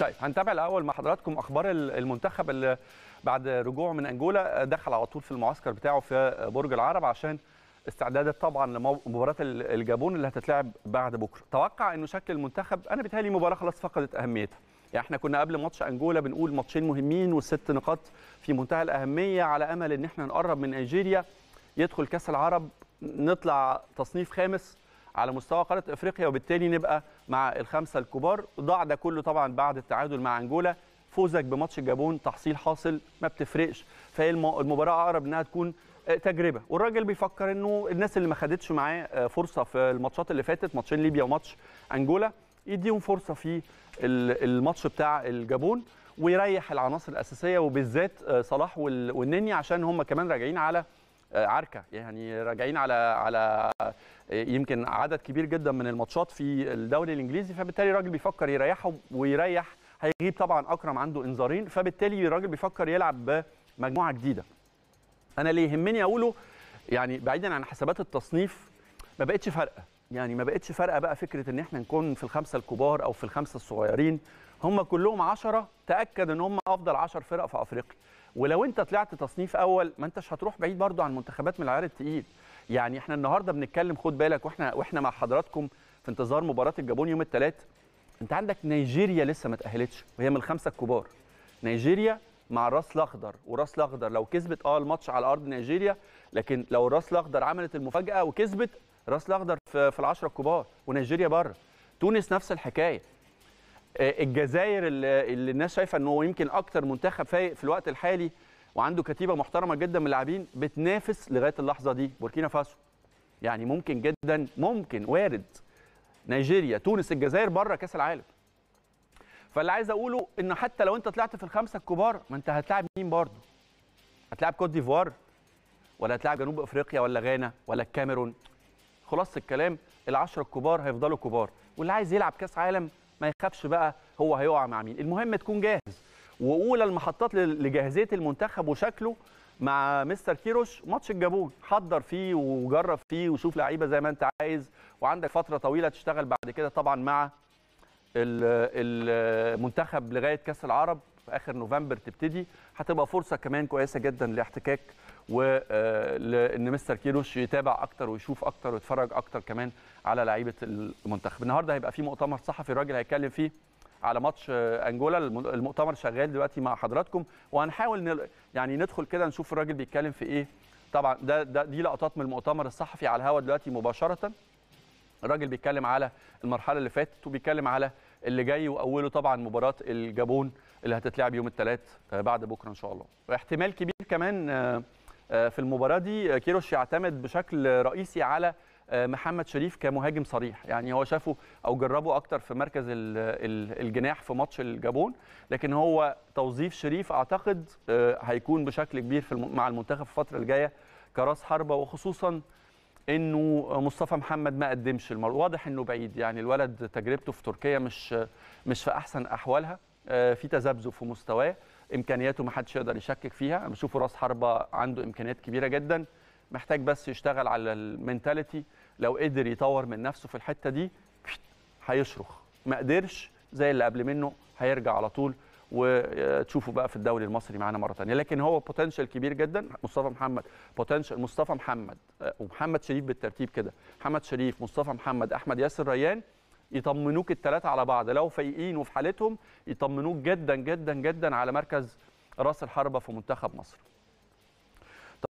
طيب هنتابع الاول مع حضراتكم اخبار المنتخب اللي بعد رجوعه من انجولا دخل على طول في المعسكر بتاعه في برج العرب عشان استعداد طبعا لمباراه الجابون اللي هتتلعب بعد بكره توقع انه شكل المنتخب انا بتهيالي مباراه خلاص فقدت اهميتها يعني احنا كنا قبل ماتش انجولا بنقول ماتشين مهمين وست نقاط في منتهى الاهميه على امل ان احنا نقرب من نيجيريا يدخل كاس العرب نطلع تصنيف خامس على مستوى قاره افريقيا وبالتالي نبقى مع الخمسه الكبار ضاع ده كله طبعا بعد التعادل مع انجولا فوزك بماتش الجابون تحصيل حاصل ما بتفرقش فهي المباراه اقرب انها تكون آه، تجربه والراجل بيفكر انه الناس اللي ما خدتش معاه آه، فرصه في الماتشات اللي فاتت ماتشين ليبيا وماتش انجولا يديهم فرصه في الماتش بتاع الجابون ويريح العناصر الاساسيه وبالذات آه، صلاح والنني عشان هم كمان راجعين على آه، عركه يعني راجعين على على آه، يمكن عدد كبير جدا من الماتشات في الدوري الانجليزي فبالتالي الراجل بيفكر يريحهم ويريح هيغيب طبعا اكرم عنده انذارين فبالتالي الراجل بيفكر يلعب بمجموعه جديده انا اللي يهمني اقوله يعني بعيدا عن حسابات التصنيف ما بقتش فارقه يعني ما بقتش فارقه بقى فكره ان احنا نكون في الخمسه الكبار او في الخمسه الصغيرين هم كلهم 10 تاكد ان هم افضل 10 فرق في افريقيا ولو انت طلعت تصنيف اول ما انتش هتروح بعيد برضو عن منتخبات من العيار التقيل يعني احنا النهارده بنتكلم خد بالك واحنا واحنا مع حضراتكم في انتظار مباراه الجابون يوم الثلاث انت عندك نيجيريا لسه ما تاهلتش وهي من الخمسه الكبار نيجيريا مع الراس الاخضر وراس الاخضر لو كسبت اه الماتش على ارض نيجيريا لكن لو الراس الاخضر عملت المفاجاه وكسبت راس الاخضر في العشره الكبار ونيجيريا بره تونس نفس الحكايه آه، الجزائر اللي الناس شايفه ان هو يمكن اكتر منتخب فايق في الوقت الحالي وعنده كتيبه محترمه جدا من اللاعبين بتنافس لغايه اللحظه دي بوركينا فاسو يعني ممكن جدا ممكن وارد نيجيريا تونس الجزائر بره كاس العالم فاللي عايز اقوله ان حتى لو انت طلعت في الخمسه الكبار ما انت هتلاعب مين برضه هتلاعب كوت ديفوار ولا هتلاعب جنوب افريقيا ولا غانا ولا الكاميرون خلاصه الكلام العشره الكبار هيفضلوا كبار واللي عايز يلعب كاس عالم ما يخافش بقى هو هيقع مع مين المهم تكون جاهز واولى المحطات لجاهزيه المنتخب وشكله مع مستر كيروش ماتش الجابون حضر فيه وجرب فيه وشوف لعيبه زي ما انت عايز وعندك فتره طويله تشتغل بعد كده طبعا مع المنتخب لغايه كاس العرب في اخر نوفمبر تبتدي هتبقى فرصه كمان كويسه جدا لاحتكاك ولان آه، مستر كيروش يتابع اكتر ويشوف اكتر ويتفرج اكتر كمان على لعيبه المنتخب النهارده هيبقى في مؤتمر صحفي الراجل هيتكلم فيه على ماتش آه، انجولا المؤتمر شغال دلوقتي مع حضراتكم وهنحاول يعني ندخل كده نشوف الراجل بيتكلم في ايه طبعا ده, ده دي لقطات من المؤتمر الصحفي على الهواء دلوقتي مباشره الراجل بيتكلم على المرحله اللي فاتت وبيتكلم على اللي جاي واوله طبعا مباراه الجابون اللي هتتلعب يوم الثلاث آه، بعد بكره ان شاء الله واحتمال كبير كمان آه، آه، في المباراه دي كيروش يعتمد بشكل رئيسي على محمد شريف كمهاجم صريح يعني هو شافه او جربه اكتر في مركز الجناح في ماتش الجابون لكن هو توظيف شريف اعتقد هيكون بشكل كبير في مع المنتخب في الفتره الجايه كراس حربه وخصوصا انه مصطفى محمد ما قدمش المر واضح انه بعيد يعني الولد تجربته في تركيا مش مش في احسن احوالها آه، في تذبذب في مستواه امكانياته ما حدش يقدر يشكك فيها انا بشوفه راس حربه عنده امكانيات كبيره جدا محتاج بس يشتغل على المينتاليتي لو قدر يطور من نفسه في الحته دي هيشرخ ما قدرش زي اللي قبل منه هيرجع على طول وتشوفه بقى في الدوري المصري معانا مره ثانيه لكن هو بوتنشال كبير جدا مصطفى محمد بوتنشال مصطفى محمد آه، ومحمد شريف بالترتيب كده محمد شريف مصطفى محمد احمد ياسر ريان يطمنوك الثلاثه على بعض لو فايقين وفي حالتهم يطمنوك جدا جدا جدا على مركز راس الحربه في منتخب مصر